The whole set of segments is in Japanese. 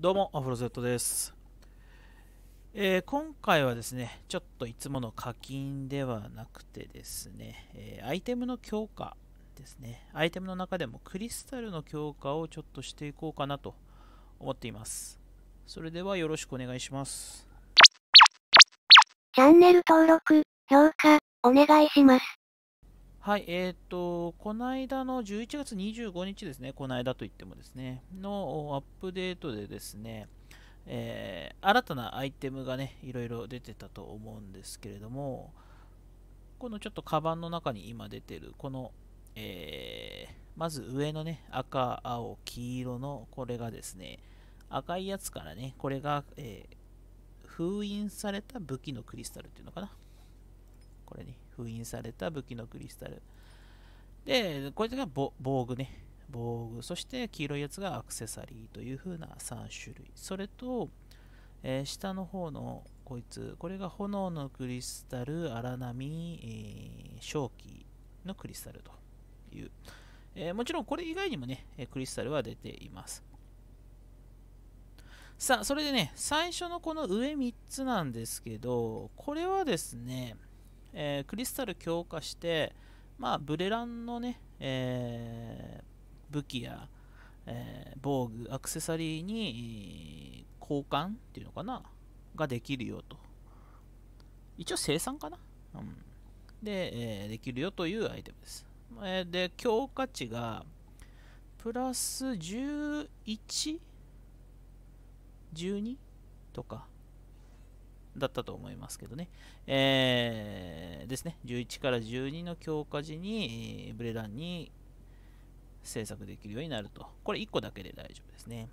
どうも、アフロゼットです、えー、今回はですね、ちょっといつもの課金ではなくてですね、えー、アイテムの強化ですね。アイテムの中でもクリスタルの強化をちょっとしていこうかなと思っています。それではよろしくお願いします。チャンネル登録、評価、お願いします。はい、えっ、と、この間の11月25日ですね、この間といってもですね、のアップデートでですね、えー、新たなアイテムがね、いろいろ出てたと思うんですけれども、このちょっとカバンの中に今出てる、この、えー、まず上のね、赤、青、黄色のこれがですね、赤いやつからね、これが、えー、封印された武器のクリスタルっていうのかな。これね、封印された武器のクリスタル。で、これが防具ね。防具。そして黄色いやつがアクセサリーという風な3種類。それと、えー、下の方のこいつ、これが炎のクリスタル、荒波、えー、正気のクリスタルという。えー、もちろんこれ以外にもね、クリスタルは出ています。さあ、それでね、最初のこの上3つなんですけど、これはですね、えー、クリスタル強化して、まあ、ブレランのね、えー、武器や、えー、防具、アクセサリーに交換っていうのかなができるよと。一応生産かな、うん、で、えー、できるよというアイテムです。えー、で、強化値がプラス 11?12? とかだったと思いますけどね、えー、ですね、11から12の強化時に、ブレランに制作できるようになると。これ1個だけで大丈夫ですね。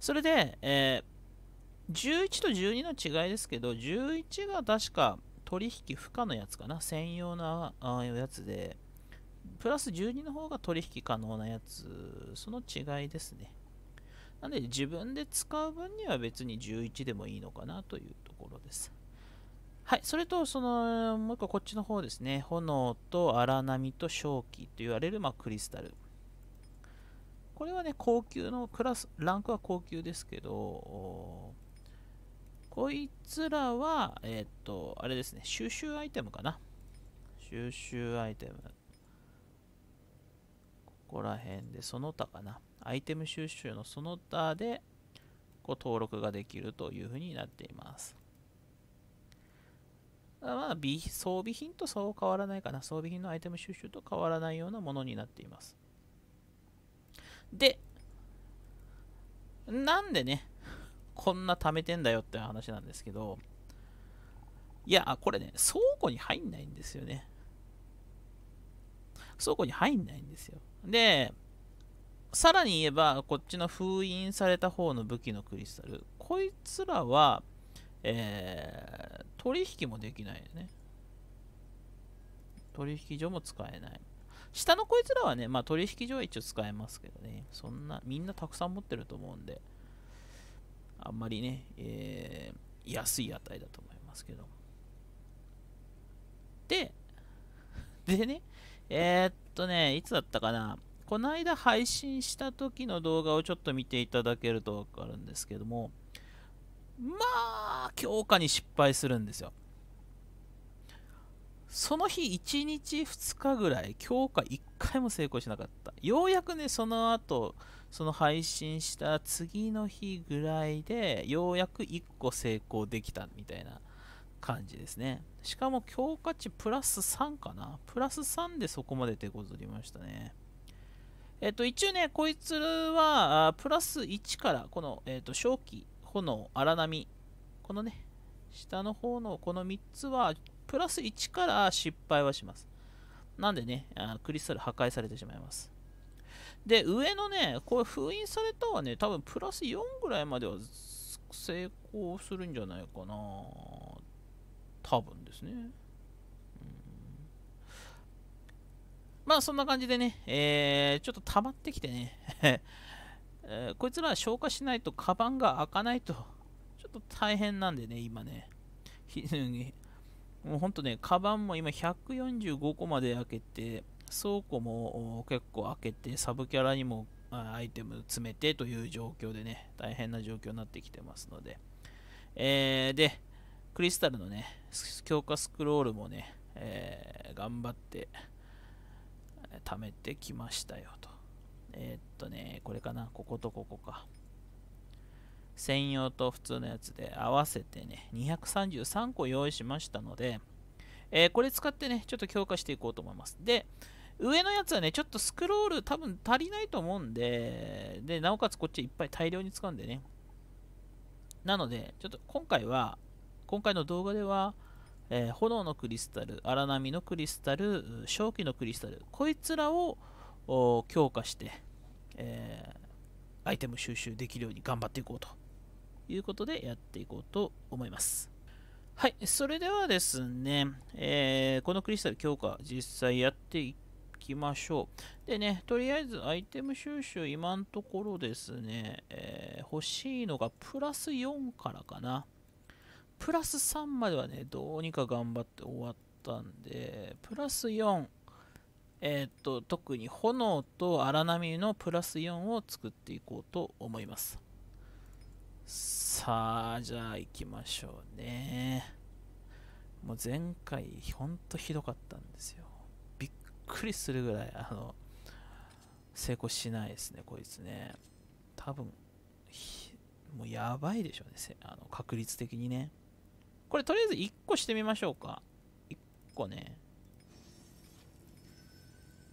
それで、えー、11と12の違いですけど、11が確か取引不可のやつかな、専用のやつで、プラス12の方が取引可能なやつ、その違いですね。なので自分で使う分には別に11でもいいのかなというところです。はい、それと、その、もう一個こっちの方ですね。炎と荒波と正気と言われる、まあ、クリスタル。これはね、高級の、クラス、ランクは高級ですけど、こいつらは、えっ、と、あれですね、収集アイテムかな。収集アイテム。ここら辺でその他かなアイテム収集のその他でこう登録ができるというふうになっていますまあ、装備品とそう変わらないかな。装備品のアイテム収集と変わらないようなものになっています。で、なんでね、こんな貯めてんだよって話なんですけど、いや、これね、倉庫に入んないんですよね。倉庫に入んないんですよ。で、さらに言えば、こっちの封印された方の武器のクリスタル。こいつらは、えー、取引もできないよね。取引所も使えない。下のこいつらはね、まあ取引所は一応使えますけどね。そんな、みんなたくさん持ってると思うんで、あんまりね、えー、安い値だと思いますけど。で、でね、えー、っとね、いつだったかな。この間配信した時の動画をちょっと見ていただけるとわかるんですけども、まあ、強化に失敗するんですよ。その日1日2日ぐらい強化1回も成功しなかった。ようやくね、その後、その配信した次の日ぐらいで、ようやく1個成功できたみたいな感じですね。しかも強化値プラス3かなプラス3でそこまで手こずりましたね。えっと、一応ね、こいつは、プラス1から、この、えっと、正気、炎、荒波、このね、下の方のこの3つは、プラス1から失敗はします。なんでね、あクリスタル破壊されてしまいます。で、上のね、これ封印されたはね、多分プラス4ぐらいまでは成功するんじゃないかな。多分ですね。まあそんな感じでね、えー、ちょっと溜まってきてね、えー、こいつら消化しないとカバンが開かないと、ちょっと大変なんでね、今ね。もうほんとね、カバンも今145個まで開けて、倉庫も結構開けて、サブキャラにもアイテム詰めてという状況でね、大変な状況になってきてますので。えー、で、クリスタルのね、強化スクロールもね、えー、頑張って、貯めてきましたよと。えー、っとね、これかな、こことここか。専用と普通のやつで合わせてね、233個用意しましたので、えー、これ使ってね、ちょっと強化していこうと思います。で、上のやつはね、ちょっとスクロール多分足りないと思うんで、で、なおかつこっちいっぱい大量に使うんでね。なので、ちょっと今回は、今回の動画では、えー、炎のクリスタル、荒波のクリスタル、正気のクリスタル、こいつらを強化して、えー、アイテム収集できるように頑張っていこうということでやっていこうと思います。はい、それではですね、えー、このクリスタル強化実際やっていきましょう。でね、とりあえずアイテム収集今のところですね、えー、欲しいのがプラス4からかな。プラス3まではね、どうにか頑張って終わったんで、プラス4、えー、っと、特に炎と荒波のプラス4を作っていこうと思います。さあ、じゃあ行きましょうね。もう前回、ほんとひどかったんですよ。びっくりするぐらい、あの、成功しないですね、こいつね。多分、もうやばいでしょうね、あの確率的にね。これとりあえず1個してみましょうか。1個ね。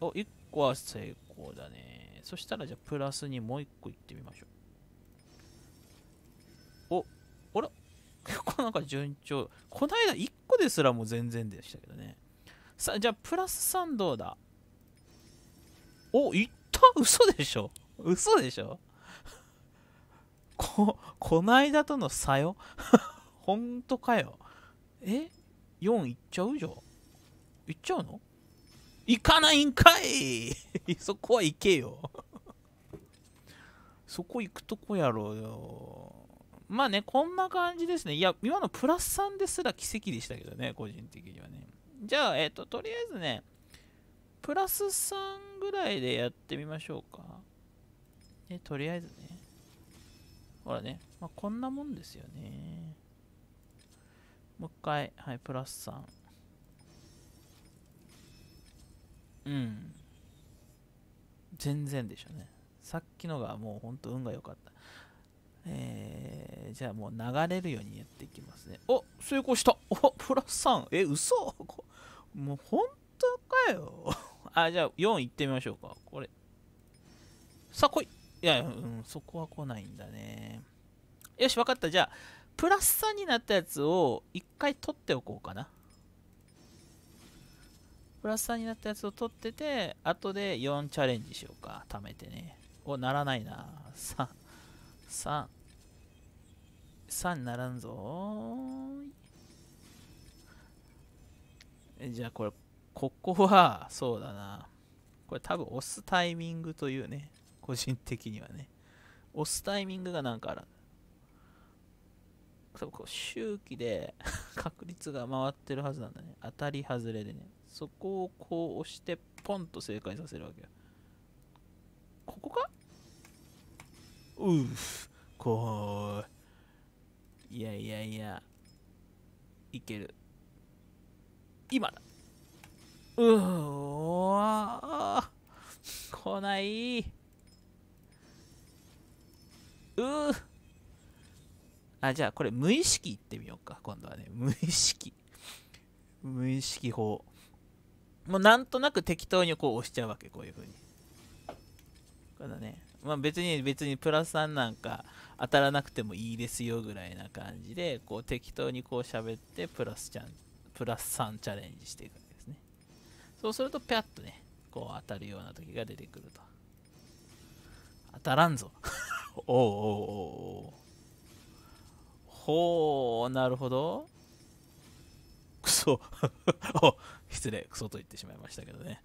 お、1個は成功だね。そしたらじゃあプラスにもう1個いってみましょう。お、あら結構 なんか順調。こないだ1個ですらもう全然でしたけどね。さ、じゃあプラス3どうだお、いった嘘でしょ嘘でしょ こ、こないだとの差よほんとかよ。え ?4 いっちゃうじゃん。いっちゃうの行かないんかい そこは行けよ そこ行くとこやろよ。まあね、こんな感じですね。いや、今のプラス3ですら奇跡でしたけどね、個人的にはね。じゃあ、えっ、ー、と、とりあえずね、プラス3ぐらいでやってみましょうか。ね、とりあえずね。ほらね、まあ、こんなもんですよね。もう一回、はい、プラス3。うん。全然でしょうね。さっきのがもうほんと運が良かった。えー、じゃあもう流れるようにやっていきますね。お成功したおプラス 3! え、嘘もう本当かよ。あ、じゃあ4いってみましょうか。これ。さあ来いいや、うん、そこは来ないんだね。よし、わかった。じゃあ、プラス3になったやつを1回取っておこうかなプラス3になったやつを取ってて後で4チャレンジしようか貯めてねおならないな33 3にならんぞじゃあこれここはそうだなこれ多分押すタイミングというね個人的にはね押すタイミングがなんかあるそこう周期で 確率が回ってるはずなんだね当たり外れでねそこをこう押してポンと正解させるわけよここかううこーいやいやいやいける今だうわ来ないうーあ、じゃあこれ無意識いってみようか、今度はね。無意識。無意識法。もうなんとなく適当にこう押しちゃうわけ、こういう風に。こだね。まあ別に別にプラス3なんか当たらなくてもいいですよぐらいな感じで、こう適当にこう喋って、プラスちゃん、プラス3チャレンジしていくわけですね。そうすると、ぴゃっとね、こう当たるような時が出てくると。当たらんぞ。おうおうおうおほうなるほどクソ 失礼クソと言ってしまいましたけどね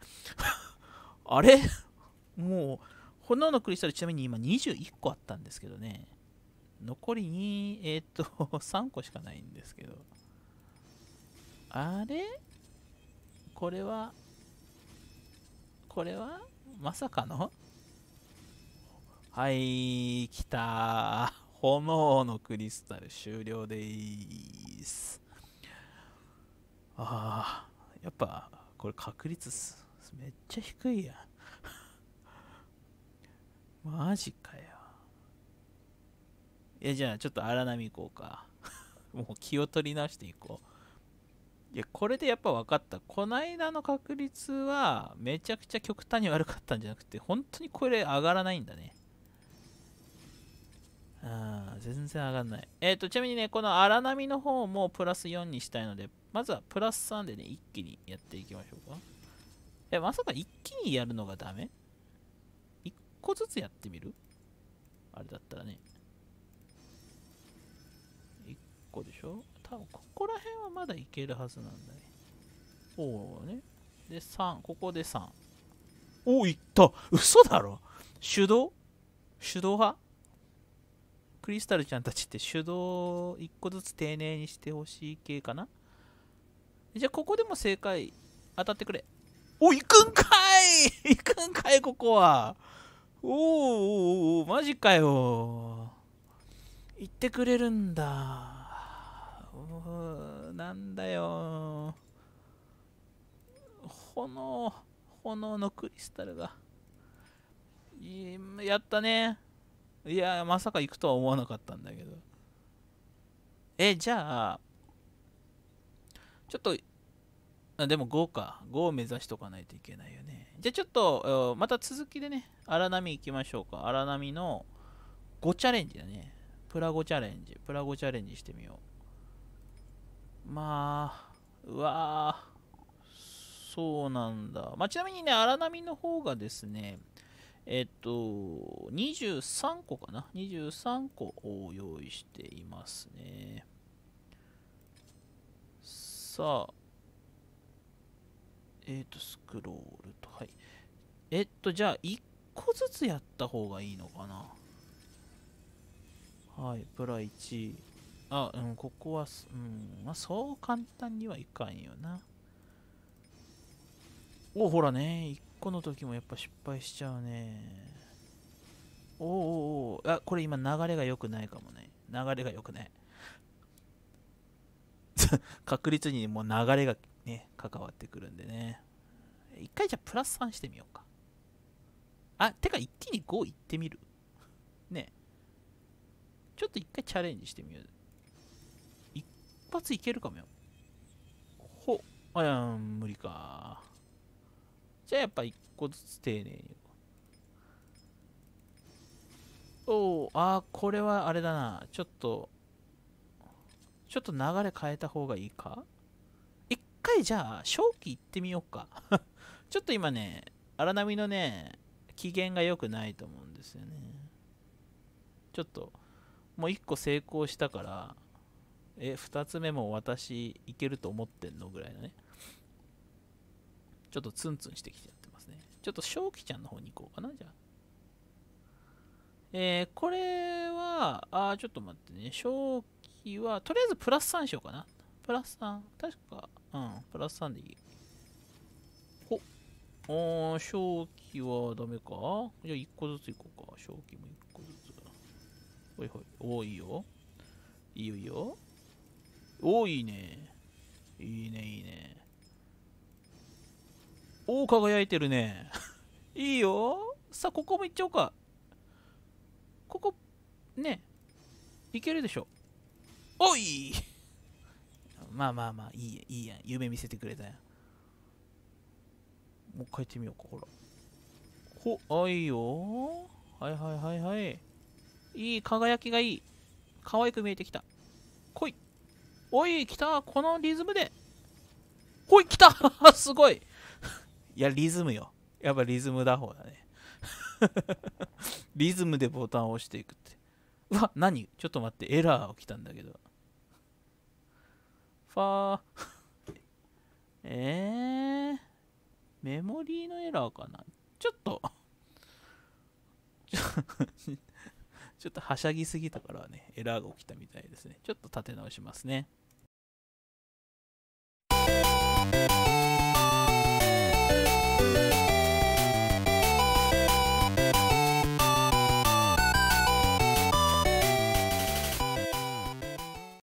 あれもう炎のクリスタルちなみに今21個あったんですけどね残りにえー、っと3 個しかないんですけどあれこれはこれはまさかのはい来た炎のクリスタル終了でーす。ああ、やっぱこれ確率めっちゃ低いやん。マジかよ。いや、じゃあちょっと荒波行こうか。もう気を取り直していこう。いや、これでやっぱ分かった。こないだの確率はめちゃくちゃ極端に悪かったんじゃなくて、本当にこれ上がらないんだね。全然上がんない。えっ、ー、と、ちなみにね、この荒波の方もプラス4にしたいので、まずはプラス3でね、一気にやっていきましょうか。え、まさか一気にやるのがダメ ?1 個ずつやってみるあれだったらね。1個でしょ多分ここら辺はまだいけるはずなんだね。おおね。で、3、ここで3。おお、いった嘘だろ手動手動派クリスタルちゃんたちって手動1個ずつ丁寧にしてほしい系かなじゃあここでも正解当たってくれお行くんかい 行くんかいここはおーおーおーマジかよ行ってくれるんだなんだよ炎炎のクリスタルがやったねいやまさか行くとは思わなかったんだけどえじゃあちょっとあでも5か5を目指しとかないといけないよねじゃあちょっとまた続きでね荒波行きましょうか荒波の5チャレンジだねプラ5チャレンジプラ5チャレンジしてみようまあうわそうなんだまあちなみにね荒波の方がですねえっと、23個かな ?23 個を用意していますね。さあ、えっと、スクロールと、はい。えっと、じゃあ、1個ずつやった方がいいのかなはい、プラ1。あ、うん、ここは、うん、まあ、そう簡単にはいかんよな。お、ほらね、1個の時もやっぱ失敗しちゃうねおーおーおーあこれ今流れが良くないかもね流れが良くない 確率にもう流れがね関わってくるんでね一回じゃあプラス3してみようかあてか一気に5いってみるねちょっと一回チャレンジしてみよう一発いけるかもよほあやん無理かじゃあやっぱ1個ずつ丁寧に。おお、ああ、これはあれだな。ちょっと、ちょっと流れ変えた方がいいか一回じゃあ、正気いってみようか ちょっと今ね、荒波のね、機嫌が良くないと思うんですよね。ちょっと、もう一個成功したから、え、二つ目も私いけると思ってんのぐらいのね。ちょっとツンツンしてきちゃってますね。ちょっと正気ちゃんの方に行こうかな、じゃあ。えー、これは、あちょっと待ってね。正気は、とりあえずプラス3しようかな。プラス 3? 確か、うん、プラス3でいい。ほおー、正気はダメかじゃあ1個ずつ行こうか。正気も1個ずつ。ほいほい。おー、いいよ。いいよ、いいよ。おー、いいね。いいね、いいね。おお、輝いてるね。いいよ。さあ、ここも行っちゃおうか。ここ、ね。いけるでしょ。おい まあまあまあ、いいや、いいや。夢見せてくれたやもう一回行ってみようか、ほら。ほ、あ、いいよ。はいはいはいはい。いい、輝きがいい。可愛く見えてきた。来い。おい、来た。このリズムで。ほい、来た すごい。いや、リズムよ。やっぱリズム打法だね。リズムでボタンを押していくって。うわ、何ちょっと待って、エラー起きたんだけど。ファー。えー、メモリーのエラーかなちょっと ちょっとはしゃぎすぎたからね、エラーが起きたみたいですね。ちょっと立て直しますね。